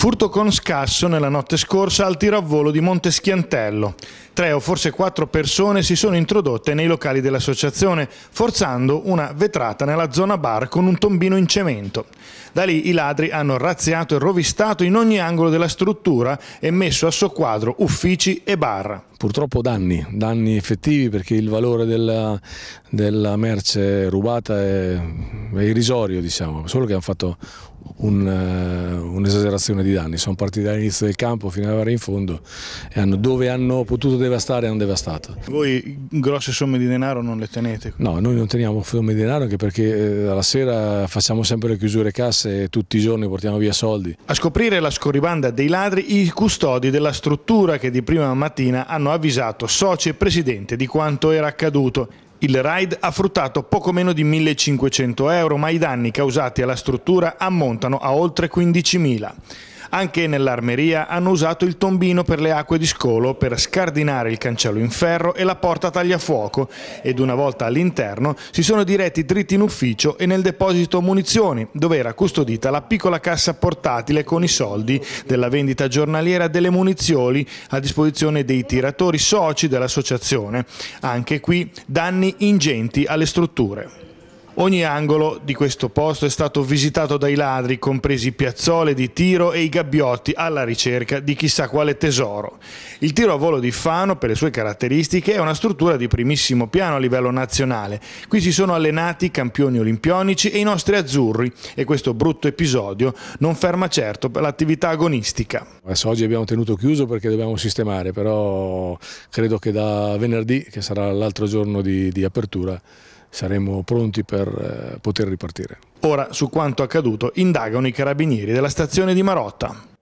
Furto con scasso nella notte scorsa al tiro a volo di Monte Schiantello. Tre o forse quattro persone si sono introdotte nei locali dell'associazione, forzando una vetrata nella zona bar con un tombino in cemento. Da lì i ladri hanno razziato e rovistato in ogni angolo della struttura e messo a soquadro uffici e bar purtroppo danni, danni effettivi perché il valore della, della merce rubata è, è irrisorio, diciamo, solo che hanno fatto eh, un'esagerazione di danni, sono partiti dall'inizio del campo fino ad arrivare in fondo e hanno, dove hanno potuto devastare hanno devastato. Voi grosse somme di denaro non le tenete? No, noi non teniamo somme di denaro anche perché eh, alla sera facciamo sempre le chiusure casse e tutti i giorni portiamo via soldi. A scoprire la scorribanda dei ladri i custodi della struttura che di prima mattina hanno avvisato soci e presidente di quanto era accaduto il raid ha fruttato poco meno di 1.500 euro, ma i danni causati alla struttura ammontano a oltre 15.000. Anche nell'armeria hanno usato il tombino per le acque di scolo per scardinare il cancello in ferro e la porta tagliafuoco ed una volta all'interno si sono diretti dritti in ufficio e nel deposito munizioni dove era custodita la piccola cassa portatile con i soldi della vendita giornaliera delle munizioni a disposizione dei tiratori soci dell'associazione. Anche qui danni ingenti alle strutture. Ogni angolo di questo posto è stato visitato dai ladri, compresi piazzole di tiro e i gabbiotti alla ricerca di chissà quale tesoro. Il tiro a volo di Fano, per le sue caratteristiche, è una struttura di primissimo piano a livello nazionale. Qui si sono allenati i campioni olimpionici e i nostri azzurri e questo brutto episodio non ferma certo per l'attività agonistica. Adesso oggi abbiamo tenuto chiuso perché dobbiamo sistemare, però credo che da venerdì, che sarà l'altro giorno di, di apertura, saremo pronti per eh, poter ripartire. Ora su quanto accaduto indagano i carabinieri della stazione di Marotta.